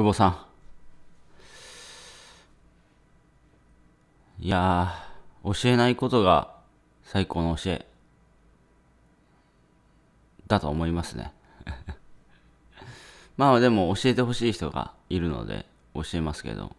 久保さん。いやー、教えないことが最高の教えだと思いますね。まあでも教えてほしい人がいるので教えますけど。